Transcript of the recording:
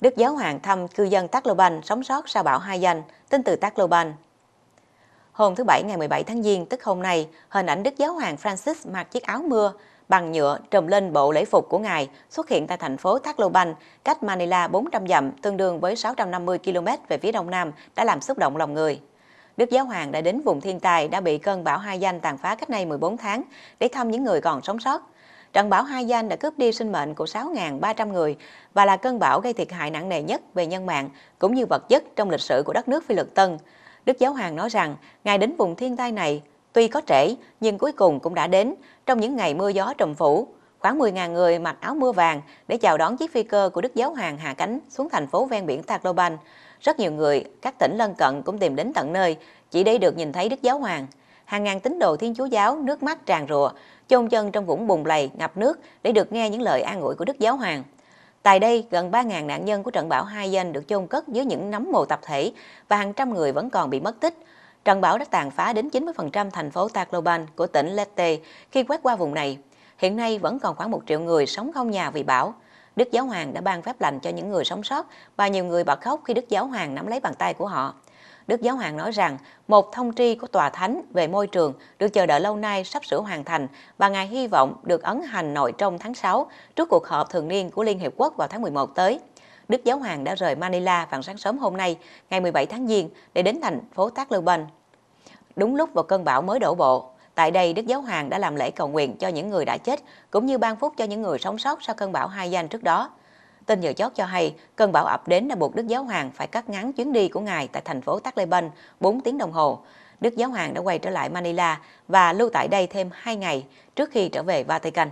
Đức Giáo Hoàng thăm cư dân Tacloban sống sót sau bão hai danh, tin từ Tacloban. Hôm thứ Bảy ngày 17 tháng Giêng, tức hôm nay, hình ảnh Đức Giáo Hoàng Francis mặc chiếc áo mưa bằng nhựa trùm lên bộ lễ phục của ngài xuất hiện tại thành phố Tacloban, cách Manila 400 dặm, tương đương với 650 km về phía đông nam, đã làm xúc động lòng người. Đức Giáo Hoàng đã đến vùng thiên tài đã bị cơn bão hai danh tàn phá cách nay 14 tháng để thăm những người còn sống sót. Trận bão Hai Danh đã cướp đi sinh mệnh của 6.300 người và là cơn bão gây thiệt hại nặng nề nhất về nhân mạng cũng như vật chất trong lịch sử của đất nước Phi Lực Tân. Đức Giáo Hoàng nói rằng, Ngài đến vùng thiên tai này tuy có trễ nhưng cuối cùng cũng đã đến trong những ngày mưa gió trầm phủ. Khoảng 10.000 người mặc áo mưa vàng để chào đón chiếc phi cơ của Đức Giáo Hoàng hạ cánh xuống thành phố ven biển Tacloban. Rất nhiều người, các tỉnh lân cận cũng tìm đến tận nơi, chỉ để được nhìn thấy Đức Giáo Hoàng hàng ngàn tín đồ Thiên Chúa giáo nước mắt tràn rùa, chôn chân trong vũng bùn lầy ngập nước để được nghe những lời an ủi của Đức Giáo Hoàng. Tại đây, gần 3.000 nạn nhân của trận bão Hai Danh được chôn cất dưới những nấm mồ tập thể và hàng trăm người vẫn còn bị mất tích. Trận bão đã tàn phá đến 90% thành phố Tacloban của tỉnh Leyte khi quét qua vùng này. Hiện nay vẫn còn khoảng 1 triệu người sống không nhà vì bão. Đức Giáo Hoàng đã ban phép lành cho những người sống sót và nhiều người bật khóc khi Đức Giáo Hoàng nắm lấy bàn tay của họ. Đức Giáo Hoàng nói rằng một thông tri của Tòa Thánh về môi trường được chờ đợi lâu nay sắp sửa hoàn thành và Ngài hy vọng được ấn hành nội trong tháng 6 trước cuộc họp thường niên của Liên Hiệp Quốc vào tháng 11 tới. Đức Giáo Hoàng đã rời Manila vào sáng sớm hôm nay, ngày 17 tháng Giêng, để đến thành phố Tát Lưu Bênh. Đúng lúc vào cơn bão mới đổ bộ, tại đây Đức Giáo Hoàng đã làm lễ cầu nguyện cho những người đã chết, cũng như ban phúc cho những người sống sót sau cơn bão hai danh trước đó. Tin giờ chót cho hay cơn bão ập đến đã buộc Đức Giáo Hoàng phải cắt ngắn chuyến đi của ngài tại thành phố Tacleban 4 tiếng đồng hồ. Đức Giáo Hoàng đã quay trở lại Manila và lưu tại đây thêm 2 ngày trước khi trở về Vatican.